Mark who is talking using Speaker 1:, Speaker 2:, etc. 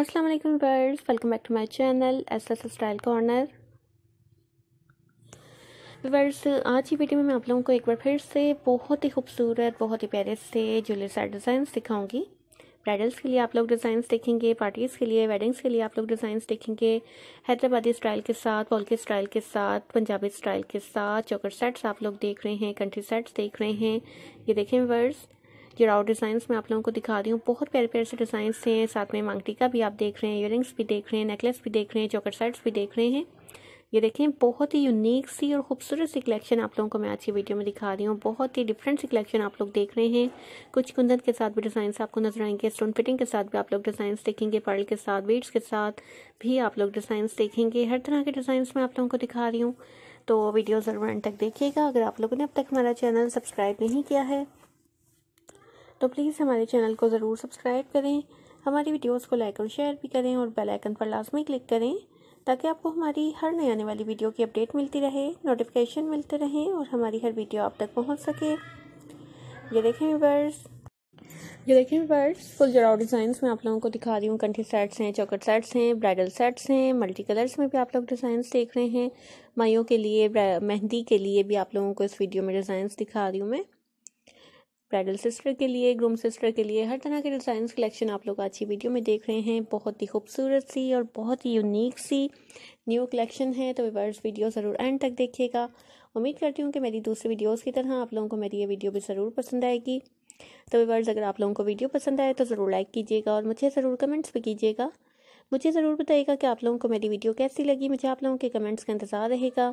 Speaker 1: अस्सलाम वालेकुम बर्ड्स welcome back to my channel S S style corner वर्स आज की वीडियो में मैं आप लोगों को एक बार फिर से बहुत ही खूबसूरत बहुत ही प्यारे से ज्वेलरी सेट डिज़ाइन दिखाऊंगी ब्राइडल्स के लिए आप लोग डिज़ाइंस देखेंगे पार्टीज़ के लिए वेडिंग्स के लिए आप लोग डिज़ाइंस देखेंगे हैदराबादी स्टाइल के साथ पॉलके स्टाइल के साथ पंजाबी स्टाइल के साथ चौकर सेट्स आप लोग देख रहे हैं कंट्री सेट्स देख रहे हैं ये देखें वर्स और डिज़ाइंस में आप लोगों को दिखा रही हूँ बहुत प्यारे प्यारे से डिज़ाइंस हैं साथ में मांगटिका भी आप देख रहे हैं ईयरिंग्स भी देख रहे हैं नेकलेस भी देख रहे हैं चॉकट सेट्स भी देख रहे हैं ये देखें बहुत ही यूनिक सी और खूबसूरत सी कलेक्शन आप लोगों को मैं आज की वीडियो में दिखा रही हूँ बहुत ही डिफरेंट सी कलेक्शन आप लोग देख रहे हैं कुछ कुंदन के साथ भी डिजाइन आपको नजर आएंगे स्टोन फिटिंग के साथ भी आप लोग डिजाइन देखेंगे पर्ल के साथ बीड्स के साथ भी आप लोग डिजाइन देखेंगे हर तरह के डिजाइन मैं आप लोगों को दिखा रही हूँ तो वीडियो ज़रूर एंड तक देखिएगा अगर आप लोगों ने अब तक हमारा चैनल सब्सक्राइब नहीं किया है तो प्लीज़ हमारे चैनल को ज़रूर सब्सक्राइब करें हमारी वीडियोस को लाइक और शेयर भी करें और बेल आइकन पर लाजमी क्लिक करें ताकि आपको हमारी हर नई आने वाली वीडियो की अपडेट मिलती रहे नोटिफिकेशन मिलते रहें और हमारी हर वीडियो आप तक पहुँच सके ये देखें व्यूवर्स ये देखें व्यूवर्स फुल जराव डिज़ाइंस में आप लोगों को दिखा रही हूँ कंठी सेट्स हैं चौकट सेट्स हैं ब्राइडल सेट्स हैं मल्टी कलर्स में भी आप लोग डिज़ाइंस देख रहे हैं माइयों के लिए मेहंदी के लिए भी आप लोगों को इस वीडियो में डिज़ाइंस दिखा रही हूँ मैं ब्राइडल सिस्टर के लिए ग्रूम सिस्टर के लिए हर तरह के डिजाइन कलेक्शन आप लोग अच्छी वीडियो में देख रहे हैं बहुत ही खूबसूरत सी और बहुत ही यूनिक सी न्यू कलेक्शन है तो वीवर्स वीडियो ज़रूर एंड तक देखिएगा उम्मीद करती हूँ कि मेरी दूसरी वीडियोज़ की तरह आप लोगों को मेरी ये वीडियो भी ज़रूर पसंद आएगी तो वीवर्स अगर आप लोगों को वीडियो पसंद आए तो ज़रूर लाइक कीजिएगा और मुझे ज़रूर कमेंट्स भी कीजिएगा मुझे ज़रूर बताइएगा कि आप लोगों को मेरी वीडियो कैसी लगी मुझे आप लोगों के कमेंट्स का इंतज़ार रहेगा